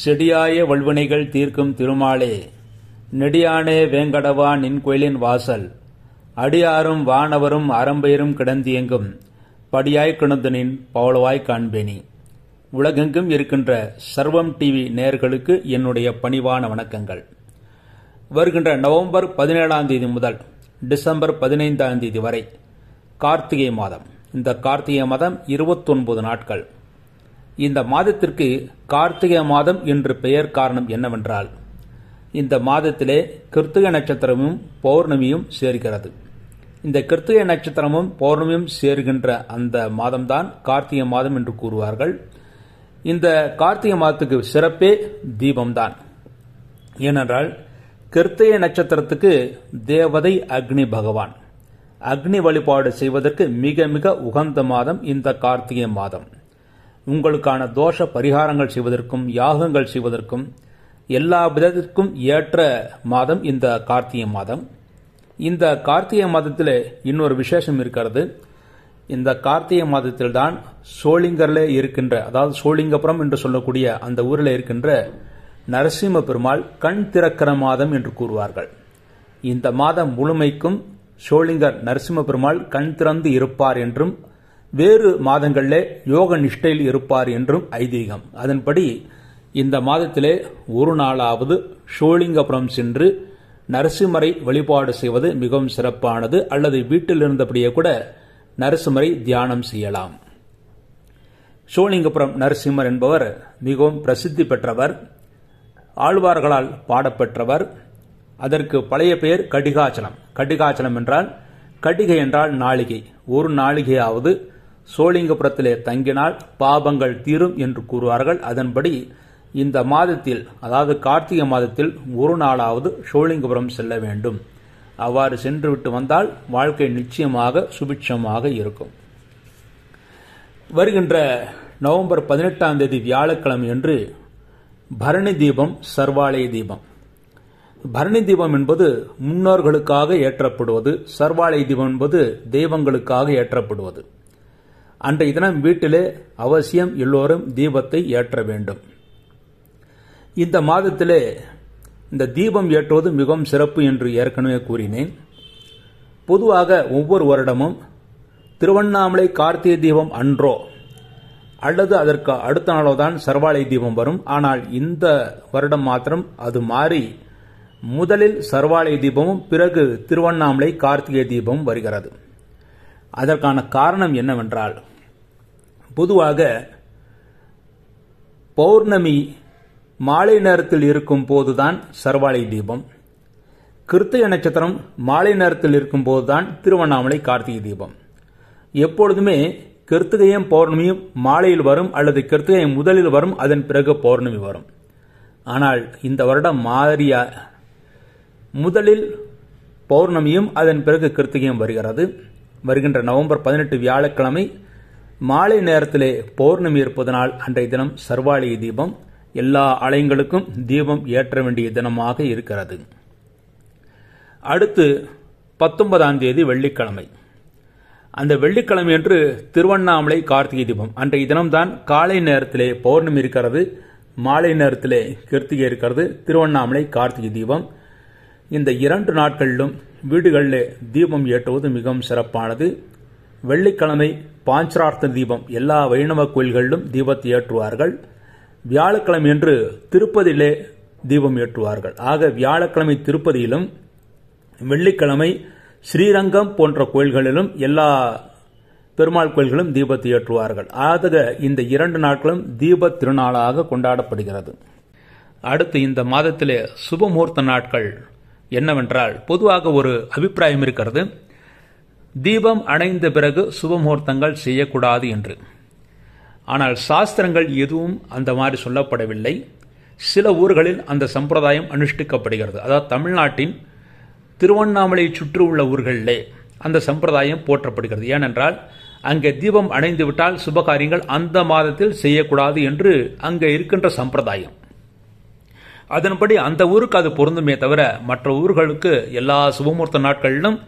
செடியாய வல்வினைகள் தீர்க்கும் திருமாலே நெடியானே வேங்கடவா நின்கோயிலின் வாசல் அடியாரும் வானவரும் அறம்பெயரும் கிடந்தியங்கும் படியாய் கிணந்தனின் பவளவாய் காண்பேனி உலகெங்கும் இருக்கின்ற சர்வம் டிவி நேர்களுக்கு என்னுடைய பணிவான வணக்கங்கள் வருகின்ற நவம்பர் பதினேழாம் தேதி முதல் டிசம்பர் பதினைந்தாம் தேதி வரை கார்த்திகை மாதம் இந்த கார்த்திகை மாதம் இருபத்தொன்பது நாட்கள் இந்த மாதத்திற்கு கார்த்திகை மாதம் என்று பெயர் காரணம் என்னவென்றால் இந்த மாதத்திலே கிருத்திக நட்சத்திரமும் பௌர்ணமியும் சேர்கிறது இந்த கிருத்திகை நட்சத்திரமும் பௌர்ணமியும் சேர்கின்ற அந்த மாதம்தான் கார்த்திகை மாதம் என்று கூறுவார்கள் இந்த கார்த்திகை மாதத்துக்கு சிறப்பே தீபம்தான் ஏனென்றால் கிருத்திகை நட்சத்திரத்துக்கு தேவதை அக்னி பகவான் அக்னி வழிபாடு செய்வதற்கு மிக மிக உகந்த மாதம் இந்த கார்த்திகை மாதம் உங்களுக்கான தோஷ பரிகாரங்கள் செய்வதற்கும் யாகங்கள் செய்வதற்கும் எல்லா விதத்திற்கும் ஏற்ற மாதம் இந்த கார்த்திகை மாதம் இந்த கார்த்திகை மாதத்தில் இன்னொரு விசேஷம் இருக்கிறது இந்த கார்த்திகை மாதத்தில்தான் சோளிங்கரில் இருக்கின்ற அதாவது சோளிங்கபுரம் என்று சொல்லக்கூடிய அந்த ஊரில் இருக்கின்ற நரசிம்ம பெருமாள் கண் திறக்கிற மாதம் என்று கூறுவார்கள் இந்த மாதம் முழுமைக்கும் சோளிங்கர் நரசிம்ம பெருமாள் கண் திறந்து இருப்பார் என்றும் வேறு மாதங்களில் யோக நிஷ்டையில் இருப்பார் என்றும் ஐதீகம் அதன்படி இந்த மாதத்திலே ஒரு நாளாவது ஷோலிங்கபுரம் சென்று நரசிம்மரை வழிபாடு செய்வது மிகவும் சிறப்பானது அல்லது வீட்டில் இருந்தபடியே கூட நரசிம்மரை தியானம் செய்யலாம் ஷோலிங்கபுரம் நரசிம்மர் என்பவர் மிகவும் பிரசித்தி பெற்றவர் ஆழ்வார்களால் பாடப்பெற்றவர் அதற்கு பழைய பெயர் கடிகாச்சலம் கடிகாச்சலம் என்றால் கடிகை என்றால் நாளிகை ஒரு நாளிகையாவது சோழிங்கபுரத்திலே தங்கினால் பாபங்கள் தீரும் என்று கூறுவார்கள் அதன்படி இந்த மாதத்தில் அதாவது கார்த்திகை மாதத்தில் ஒரு நாளாவது சோழிங்கபுரம் செல்ல வேண்டும் அவ்வாறு சென்றுவிட்டு வந்தால் வாழ்க்கை நிச்சயமாக சுபிட்சமாக இருக்கும் வருகின்ற நவம்பர் பதினெட்டாம் தேதி வியாழக்கிழமை என்று பரணி தீபம் சர்வாலய தீபம் பரணி தீபம் என்பது முன்னோர்களுக்காக ஏற்றப்படுவது சர்வாலய தீபம் என்பது தெய்வங்களுக்காக ஏற்றப்படுவது அன்றைய தினம் வீட்டிலே அவசியம் எல்லோரும் தீபத்தை ஏற்ற வேண்டும் இந்த மாதத்திலே இந்த தீபம் ஏற்றுவது மிகவும் சிறப்பு என்று ஏற்கனவே கூறினேன் பொதுவாக ஒவ்வொரு வருடமும் திருவண்ணாமலை கார்த்திகை தீபம் அன்றோ அல்லது அதற்கு அடுத்த நாளோ தான் சர்வாலய தீபம் வரும் ஆனால் இந்த வருடம் மாத்திரம் அது மாறி முதலில் சர்வாலய தீபமும் பிறகு திருவண்ணாமலை கார்த்திகை தீபமும் வருகிறது அதற்கான காரணம் என்னவென்றால் பொதுவாக பௌர்ணமி மாலை நேரத்தில் இருக்கும் போதுதான் சர்வாலய தீபம் கிருத்திகை நட்சத்திரம் மாலை நேரத்தில் இருக்கும் போதுதான் திருவண்ணாமலை கார்த்திகை தீபம் எப்பொழுதுமே கிருத்திகையும் பௌர்ணமியும் மாலையில் வரும் அல்லது கிருத்திகை முதலில் வரும் அதன் பிறகு பௌர்ணமி வரும் ஆனால் இந்த வருடம் மாறியா முதலில் பௌர்ணமியும் அதன் பிறகு கிருத்திகையும் வருகிறது வருகின்ற நவம்பர் பதினெட்டு வியாழக்கிழமை மாலை நேரத்திலே பௌர்ணமி இருப்பதனால் அன்றைய தினம் சர்வாலய தீபம் எல்லா ஆலயங்களுக்கும் தீபம் ஏற்ற வேண்டிய தினமாக இருக்கிறது அடுத்து பத்தொன்பதாம் தேதி வெள்ளிக்கிழமை அந்த வெள்ளிக்கிழமை என்று திருவண்ணாமலை கார்த்திகை தீபம் அன்றைய தினம்தான் காலை நேரத்திலே பௌர்ணமி இருக்கிறது மாலை நேரத்திலே கிருத்திகை இருக்கிறது திருவண்ணாமலை கார்த்திகை தீபம் இந்த இரண்டு நாட்களிலும் வீடுகளில் தீபம் ஏற்றுவது மிகவும் சிறப்பானது வெள்ளிக்கிழமை பாஞ்சரார்த்த தீபம் எல்லா வைணவ கோயில்களிலும் தீபத்தை ஏற்றுவார்கள் என்று திருப்பதியிலே தீபம் ஏற்றுவார்கள் ஆக வியாழக்கிழமை திருப்பதியிலும் வெள்ளிக்கிழமை ஸ்ரீரங்கம் போன்ற கோயில்களிலும் எல்லா பெருமாள் கோயில்களும் தீபத்தை ஏற்றுவார்கள் ஆக இந்த இரண்டு நாட்களும் தீப திருநாளாக கொண்டாடப்படுகிறது அடுத்து இந்த மாதத்திலே சுபமுகூர்த்த நாட்கள் என்னவென்றால் பொதுவாக ஒரு அபிப்பிராயம் இருக்கிறது தீபம் அணைந்த பிறகு சுபமுகூர்த்தங்கள் செய்யக்கூடாது என்று ஆனால் சாஸ்திரங்கள் எதுவும் அந்த மாதிரி சொல்லப்படவில்லை சில ஊர்களில் அந்த சம்பிரதாயம் அனுஷ்டிக்கப்படுகிறது அதாவது தமிழ்நாட்டின் திருவண்ணாமலையை சுற்றியுள்ள உள்ள ஊர்களிலே அந்த சம்பிரதாயம் போற்றப்படுகிறது ஏனென்றால் அங்கே தீபம் அணைந்துவிட்டால் சுபகாரியங்கள் அந்த மாதத்தில் செய்யக்கூடாது என்று அங்கே இருக்கின்ற சம்பிரதாயம் அதன்படி அந்த ஊருக்கு அது பொருந்துமே தவிர மற்ற ஊர்களுக்கு எல்லா சுபமூர்த்த நாட்களிலும்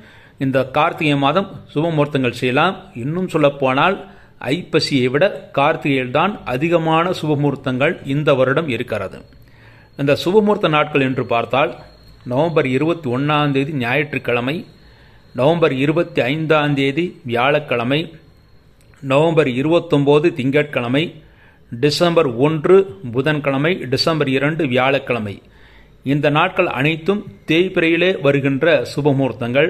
இந்த கார்த்திகை மாதம் சுபமுகூர்த்தங்கள் செய்யலாம் இன்னும் சொல்லப்போனால் ஐப்பசியை விட கார்த்திகையில் தான் அதிகமான சுபமுகூர்த்தங்கள் இந்த வருடம் இருக்கிறது இந்த சுபமுகூர்த்த நாட்கள் என்று பார்த்தால் நவம்பர் இருபத்தி ஒன்றாம் தேதி ஞாயிற்றுக்கிழமை நவம்பர் இருபத்தி ஐந்தாம் தேதி வியாழக்கிழமை நவம்பர் இருபத்தொம்போது திங்கட்கிழமை டிசம்பர் ஒன்று புதன்கிழமை டிசம்பர் இரண்டு வியாழக்கிழமை இந்த நாட்கள் அனைத்தும் தேய்பிரையிலே வருகின்ற சுபமுகூர்த்தங்கள்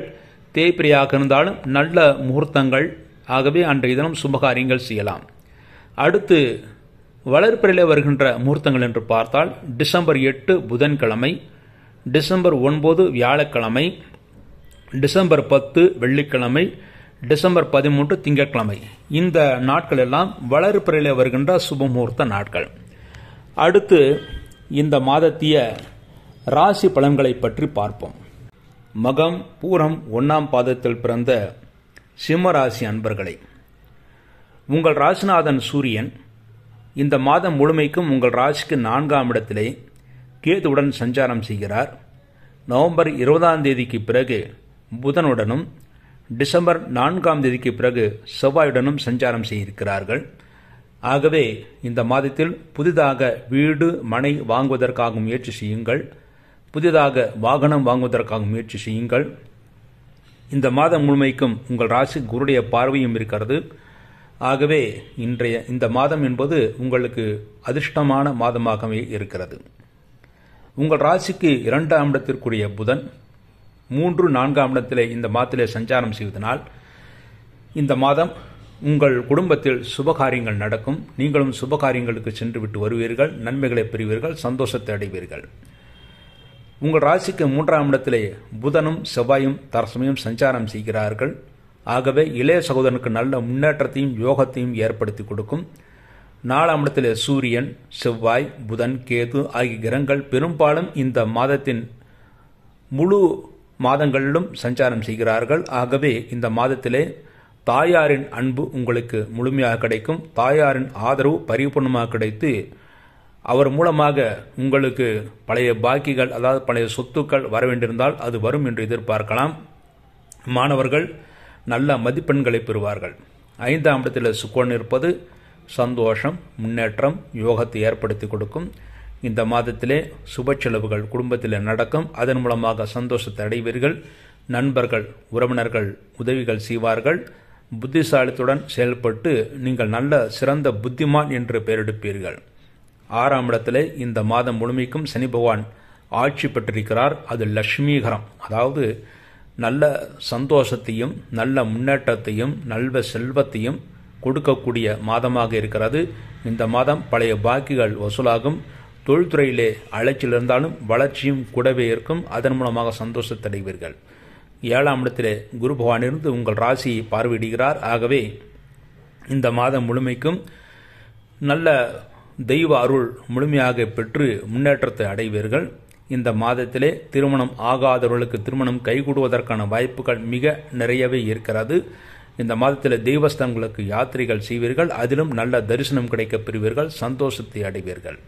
தேய்பிரியாக இருந்தாலும் நல்ல முகூர்த்தங்கள் ஆகவே அன்றைய தினம் சுபகாரியங்கள் செய்யலாம் அடுத்து வளர்ப்பிரிலே வருகின்ற முகூர்த்தங்கள் என்று பார்த்தால் டிசம்பர் எட்டு புதன்கிழமை டிசம்பர் ஒன்பது வியாழக்கிழமை டிசம்பர் பத்து வெள்ளிக்கிழமை டிசம்பர் பதிமூன்று திங்கட்கிழமை இந்த நாட்கள் எல்லாம் வளர்ப்பிரிலே வருகின்ற சுபமுகூர்த்த நாட்கள் அடுத்து இந்த மாதத்திய ராசி பலன்களை பற்றி பார்ப்போம் மகம் பூரம் ஒன்றாம் பாதத்தில் பிறந்த சிம்மராசி அன்பர்களை உங்கள் ராசிநாதன் சூரியன் இந்த மாதம் முழுமைக்கும் உங்கள் ராசிக்கு நான்காம் இடத்திலே கேதுவுடன் சஞ்சாரம் செய்கிறார் நவம்பர் இருபதாம் தேதிக்கு பிறகு புதனுடனும் டிசம்பர் நான்காம் தேதிக்கு பிறகு செவ்வாயுடனும் சஞ்சாரம் செய்திருக்கிறார்கள் ஆகவே இந்த மாதத்தில் புதிதாக வீடு மனை வாங்குவதற்காகவும் முயற்சி செய்யுங்கள் புதிதாக வாகனம் வாங்குவதற்காக முயற்சி செய்யுங்கள் இந்த மாதம் முழுமைக்கும் உங்கள் ராசி குருடைய பார்வையும் இருக்கிறது ஆகவே இன்றைய இந்த மாதம் என்பது உங்களுக்கு அதிர்ஷ்டமான மாதமாகவே இருக்கிறது உங்கள் ராசிக்கு இரண்டாம் இடத்திற்குரிய புதன் மூன்று நான்காம் இடத்திலே இந்த மாதத்திலே சஞ்சாரம் செய்வதனால் இந்த மாதம் உங்கள் குடும்பத்தில் சுபகாரியங்கள் நடக்கும் நீங்களும் சுபகாரியங்களுக்கு சென்று விட்டு வருவீர்கள் நன்மைகளை பெறுவீர்கள் சந்தோஷத்தை அடைவீர்கள் உங்கள் ராசிக்கு மூன்றாம் இடத்திலே புதனும் செவ்வாயும் தரசமையும் சஞ்சாரம் செய்கிறார்கள் ஆகவே இளைய சகோதரனுக்கு நல்ல முன்னேற்றத்தையும் யோகத்தையும் ஏற்படுத்தி கொடுக்கும் நாலாம் இடத்திலே சூரியன் செவ்வாய் புதன் கேது ஆகிய கிரகங்கள் பெரும்பாலும் இந்த மாதத்தின் முழு மாதங்களிலும் சஞ்சாரம் செய்கிறார்கள் ஆகவே இந்த மாதத்திலே தாயாரின் அன்பு உங்களுக்கு முழுமையாக கிடைக்கும் தாயாரின் ஆதரவு பரிபூர்ணமாக கிடைத்து அவர் மூலமாக உங்களுக்கு பழைய பாக்கிகள் அதாவது பழைய சொத்துக்கள் வர வேண்டியிருந்தால் அது வரும் என்று எதிர்பார்க்கலாம் மாணவர்கள் நல்ல மதிப்பெண்களை பெறுவார்கள் ஐந்தாம் இடத்தில் சுக்கோன் இருப்பது சந்தோஷம் முன்னேற்றம் யோகத்தை ஏற்படுத்தி கொடுக்கும் இந்த மாதத்திலே சுப செலவுகள் குடும்பத்தில் நடக்கும் அதன் மூலமாக சந்தோஷத்தை அடைவீர்கள் நண்பர்கள் உறவினர்கள் உதவிகள் செய்வார்கள் புத்திசாலித்துடன் செயல்பட்டு நீங்கள் நல்ல சிறந்த புத்திமான் என்று பெயரெடுப்பீர்கள் ஆறாம் இடத்துல இந்த மாதம் முழுமைக்கும் சனி பகவான் ஆட்சி பெற்றிருக்கிறார் அது லக்ஷ்மீகரம் அதாவது நல்ல சந்தோஷத்தையும் நல்ல முன்னேற்றத்தையும் நல்ல செல்வத்தையும் கொடுக்கக்கூடிய மாதமாக இருக்கிறது இந்த மாதம் பழைய பாக்கிகள் வசூலாகும் தொழில்துறையிலே அழைச்சல் இருந்தாலும் வளர்ச்சியும் கூடவே இருக்கும் அதன் மூலமாக சந்தோஷத்தடைவீர்கள் ஏழாம் இடத்திலே குரு பகவான் இருந்து உங்கள் ராசியை பார்வையிடுகிறார் ஆகவே இந்த மாதம் முழுமைக்கும் நல்ல தெய்வ அருள் முழுமையாக பெற்று முன்னேற்றத்தை அடைவீர்கள் இந்த மாதத்திலே திருமணம் ஆகாதவர்களுக்கு திருமணம் கைகூடுவதற்கான வாய்ப்புகள் மிக நிறையவே இருக்கிறது இந்த மாதத்தில் தெய்வஸ்தங்களுக்கு யாத்திரைகள் செய்வீர்கள் அதிலும் நல்ல தரிசனம் கிடைக்கப் பெறுவீர்கள் சந்தோஷத்தை அடைவீர்கள்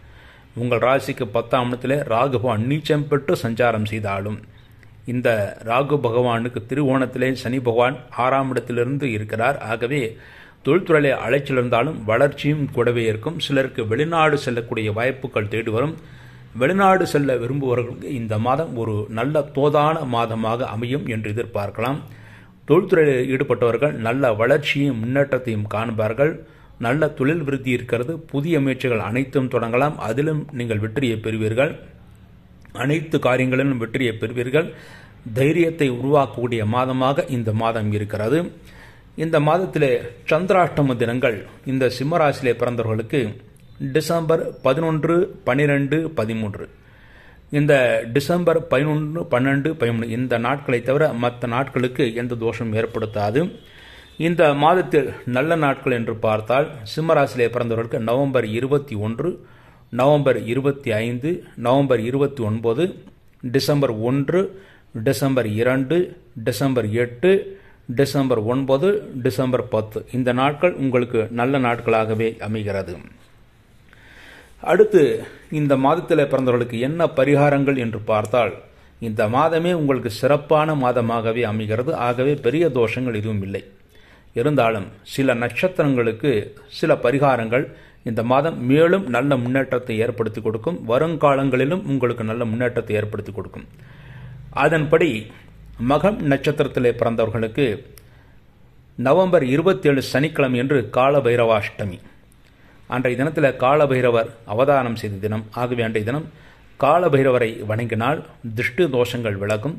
உங்கள் ராசிக்கு பத்தாம் இடத்திலே பகவான் நீச்சம் பெற்று சஞ்சாரம் செய்தாலும் இந்த ராகு பகவானுக்கு திருவோணத்திலே சனி பகவான் ஆறாம் இடத்திலிருந்து இருக்கிறார் ஆகவே தொழில்துறையை அழைச்சல் இருந்தாலும் வளர்ச்சியும் கூடவே இருக்கும் சிலருக்கு வெளிநாடு செல்லக்கூடிய வாய்ப்புகள் தேடி வரும் வெளிநாடு செல்ல விரும்புபவர்களுக்கு இந்த மாதம் ஒரு நல்ல தோதான மாதமாக அமையும் என்று எதிர்பார்க்கலாம் தொழில்துறையில் ஈடுபட்டவர்கள் நல்ல வளர்ச்சியும் முன்னேற்றத்தையும் காண்பார்கள் நல்ல தொழில் விருத்தி இருக்கிறது புதிய முயற்சிகள் அனைத்தும் தொடங்கலாம் அதிலும் நீங்கள் வெற்றியை பெறுவீர்கள் அனைத்து காரியங்களிலும் வெற்றியை பெறுவீர்கள் தைரியத்தை உருவாக்கக்கூடிய மாதமாக இந்த மாதம் இருக்கிறது இந்த மாதத்திலே சந்திராஷ்டம தினங்கள் இந்த சிம்மராசிலே பிறந்தவர்களுக்கு டிசம்பர் பதினொன்று பனிரெண்டு பதிமூன்று இந்த டிசம்பர் பதினொன்று பன்னெண்டு பதிமூணு இந்த நாட்களை தவிர மற்ற நாட்களுக்கு எந்த தோஷம் ஏற்படுத்தாது இந்த மாதத்தில் நல்ல நாட்கள் என்று பார்த்தால் சிம்மராசிலே பிறந்தவர்களுக்கு நவம்பர் இருபத்தி ஒன்று நவம்பர் இருபத்தி ஐந்து நவம்பர் இருபத்தி ஒன்பது டிசம்பர் ஒன்று டிசம்பர் இரண்டு டிசம்பர் எட்டு டிசம்பர் ஒன்பது டிசம்பர் பத்து இந்த நாட்கள் உங்களுக்கு நல்ல நாட்களாகவே அமைகிறது அடுத்து இந்த மாதத்தில் பிறந்தவர்களுக்கு என்ன பரிகாரங்கள் என்று பார்த்தால் இந்த மாதமே உங்களுக்கு சிறப்பான மாதமாகவே அமைகிறது ஆகவே பெரிய தோஷங்கள் எதுவும் இல்லை இருந்தாலும் சில நட்சத்திரங்களுக்கு சில பரிகாரங்கள் இந்த மாதம் மேலும் நல்ல முன்னேற்றத்தை ஏற்படுத்தி கொடுக்கும் வருங்காலங்களிலும் உங்களுக்கு நல்ல முன்னேற்றத்தை ஏற்படுத்தி கொடுக்கும் அதன்படி மகம் நட்சத்திரத்திலே பிறந்தவர்களுக்கு நவம்பர் இருபத்தேழு சனிக்கிழமை என்று காலபைரவாஷ்டமி அன்றைய தினத்தில் காலபைரவர் அவதானம் செய்த தினம் ஆகவே அன்றைய தினம் காலபைரவரை வணங்கினால் திருஷ்டு தோஷங்கள் விலகும்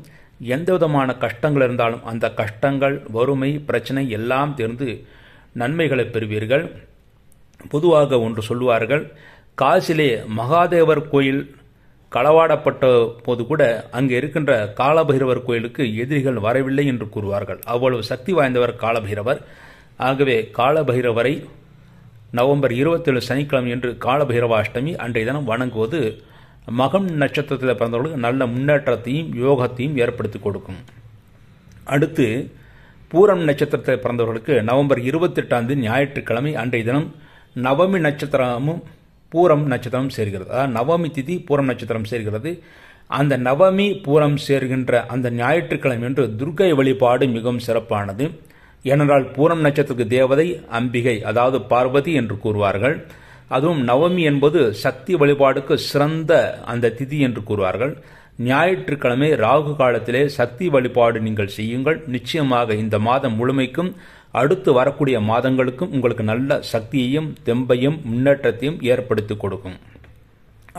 எந்த விதமான கஷ்டங்கள் இருந்தாலும் அந்த கஷ்டங்கள் வறுமை பிரச்சனை எல்லாம் தெரிந்து நன்மைகளை பெறுவீர்கள் பொதுவாக ஒன்று சொல்லுவார்கள் காசிலே மகாதேவர் கோயில் களவாடப்பட்ட போது கூட அங்கு இருக்கின்ற காலபைரவர் கோயிலுக்கு எதிரிகள் வரவில்லை என்று கூறுவார்கள் அவ்வளவு சக்தி வாய்ந்தவர் காலபைரவர் ஆகவே காலபைரவரை நவம்பர் இருபத்தேழு சனிக்கிழமை என்று காலபைரவாஷ்டமி அன்றைய தினம் வணங்குவது மகம் நட்சத்திரத்தில் பிறந்தவர்களுக்கு நல்ல முன்னேற்றத்தையும் யோகத்தையும் ஏற்படுத்தி கொடுக்கும் அடுத்து பூரம் நட்சத்திரத்தில் பிறந்தவர்களுக்கு நவம்பர் இருபத்தெட்டாம் தேதி ஞாயிற்றுக்கிழமை அன்றைய தினம் நவமி நட்சத்திரமும் பூரம் நட்சத்திரம் சேர்கிறது அதாவது நவமி திதி பூரம் நட்சத்திரம் சேர்கிறது அந்த நவமி பூரம் சேர்கின்ற அந்த ஞாயிற்றுக்கிழமை என்று துர்கை வழிபாடு மிகவும் சிறப்பானது ஏனென்றால் பூரம் நட்சத்திரத்துக்கு தேவதை அம்பிகை அதாவது பார்வதி என்று கூறுவார்கள் அதுவும் நவமி என்பது சக்தி வழிபாடுக்கு சிறந்த அந்த திதி என்று கூறுவார்கள் ஞாயிற்றுக்கிழமை ராகு காலத்திலே சக்தி வழிபாடு நீங்கள் செய்யுங்கள் நிச்சயமாக இந்த மாதம் முழுமைக்கும் அடுத்து வரக்கூடிய மாதங்களுக்கும் உங்களுக்கு நல்ல சக்தியையும் தெம்பையும் முன்னேற்றத்தையும் ஏற்படுத்தி கொடுக்கும்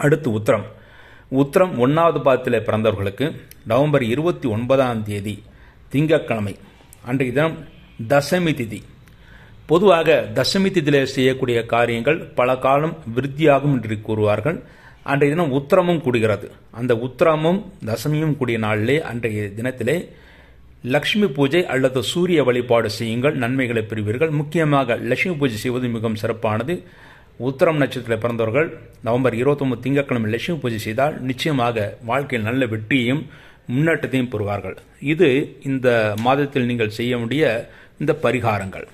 அடுத்து உத்தரம் உத்தரம் ஒன்றாவது பாதத்தில் பிறந்தவர்களுக்கு நவம்பர் இருபத்தி ஒன்பதாம் தேதி திங்கட்கிழமை அன்றைய தினம் தசமி திதி பொதுவாக தசமி திதியில் செய்யக்கூடிய காரியங்கள் பல காலம் விருத்தியாகும் என்று கூறுவார்கள் அன்றைய தினம் உத்திரமும் கூடுகிறது அந்த உத்திரமும் தசமியும் கூடிய நாளிலே அன்றைய தினத்திலே லக்ஷ்மி பூஜை அல்லது சூரிய வழிபாடு செய்யுங்கள் நன்மைகளை பெறுவீர்கள் முக்கியமாக லட்சுமி பூஜை செய்வது மிகவும் சிறப்பானது உத்தரம் நட்சத்திரத்தில் பிறந்தவர்கள் நவம்பர் இருபத்தொம்பது திங்கட்கிழமை லட்சுமி பூஜை செய்தால் நிச்சயமாக வாழ்க்கையில் நல்ல வெற்றியையும் முன்னேற்றத்தையும் பெறுவார்கள் இது இந்த மாதத்தில் நீங்கள் செய்ய வேண்டிய இந்த பரிகாரங்கள்